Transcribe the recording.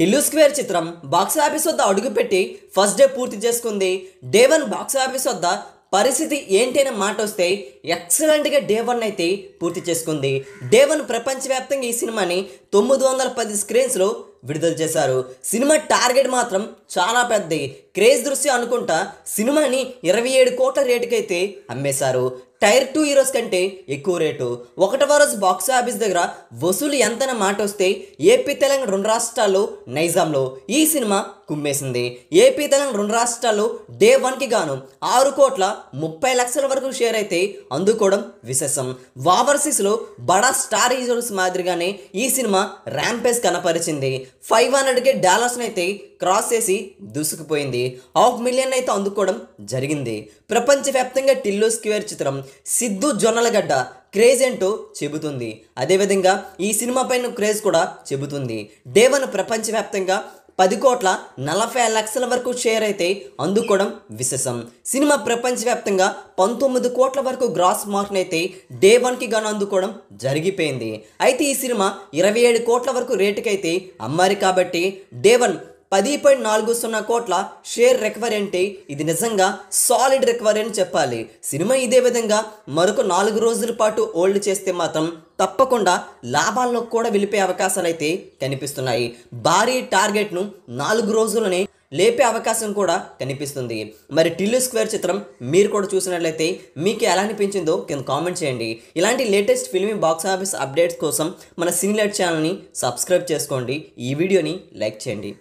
Tillu square చిత్రం box office వద్ద అడుగుపెట్టి ఫస్ట్ డే పూర్తి చేసుకుంది డే వన్ బాక్సాఫీస్ వద్ద పరిస్థితి ఏంటి అనే మాట వస్తే ఎక్సలెంట్గా డే వన్ అయితే పూర్తి చేసుకుంది డే వన్ ప్రపంచవ్యాప్తంగా ఈ సినిమాని తొమ్మిది వందల పది స్క్రీన్స్లో విడుదల చేశారు సినిమా టార్గెట్ మాత్రం చాలా పెద్దది క్రేజ్ దృశ్యం అనుకుంటా సినిమాని ఇరవై ఏడు కోట్ల రేటుకైతే అమ్మేశారు టైర్ టూ హీరోస్ కంటే ఎక్కువ రేటు ఒకటవ రోజు బాక్స్ ఆఫీస్ దగ్గర వసూలు ఎంతన మాట వస్తే ఏపీ తెలంగాణ రెండు రాష్ట్రాల్లో నైజాంలో ఈ సినిమా కుమ్మేసింది ఏపీ తెలంగాణ రెండు రాష్ట్రాల్లో డే వన్కి గాను ఆరు కోట్ల ముప్పై లక్షల వరకు షేర్ అయితే అందుకోవడం విశేషం ఓవర్సీస్లో బడా స్టార్ హీరోస్ మాదిరిగానే ఈ సినిమా ర్యాంపేజ్ కనపరిచింది ఫైవ్ కే డాలర్స్ని అయితే క్రాస్ చేసి దూసుకుపోయింది హాఫ్ మిలియన్ అయితే అందుకోవడం జరిగింది ప్రపంచవ్యాప్తంగా టిల్లు స్క్వేర్ చిత్రం సిద్ధు జొన్నలగడ్డ క్రేజ్ ఏంటో చెబుతుంది అదేవిధంగా ఈ సినిమా పైన క్రేజ్ కూడా చెబుతుంది దేవన్ ప్రపంచవ్యాప్తంగా పది కోట్ల నలభై లక్షల వరకు షేర్ అయితే అందుకోవడం విశేషం సినిమా ప్రపంచవ్యాప్తంగా పంతొమ్మిది కోట్ల వరకు గ్రాస్ మార్క్ని అయితే డే వన్కి గాను అందుకోవడం జరిగిపోయింది అయితే ఈ సినిమా ఇరవై ఏడు కోట్ల వరకు రేటుకైతే అమ్మారు కాబట్టి డే వన్ పది పాయింట్ నాలుగు సున్నా కోట్ల షేర్ రికవరీ అంటే ఇది నిజంగా సాలిడ్ రికవరీ అని చెప్పాలి సినిమా ఇదే విధంగా మరొక నాలుగు రోజుల పాటు ఓల్డ్ చేస్తే మాత్రం తప్పకుండా లాభాల్లో కూడా వెళ్ళిపోయే అవకాశాలు అయితే కనిపిస్తున్నాయి భారీ టార్గెట్ను నాలుగు రోజులనే లేపే అవకాశం కూడా కనిపిస్తుంది మరి టిల్లు స్క్వేర్ చిత్రం మీరు కూడా చూసినట్లయితే మీకు ఎలా అనిపించిందో కింద కామెంట్ చేయండి ఇలాంటి latest filmy box office updates కోసం మన సింగిల్ ఛానల్ని సబ్స్క్రైబ్ చేసుకోండి ఈ వీడియోని లైక్ చేయండి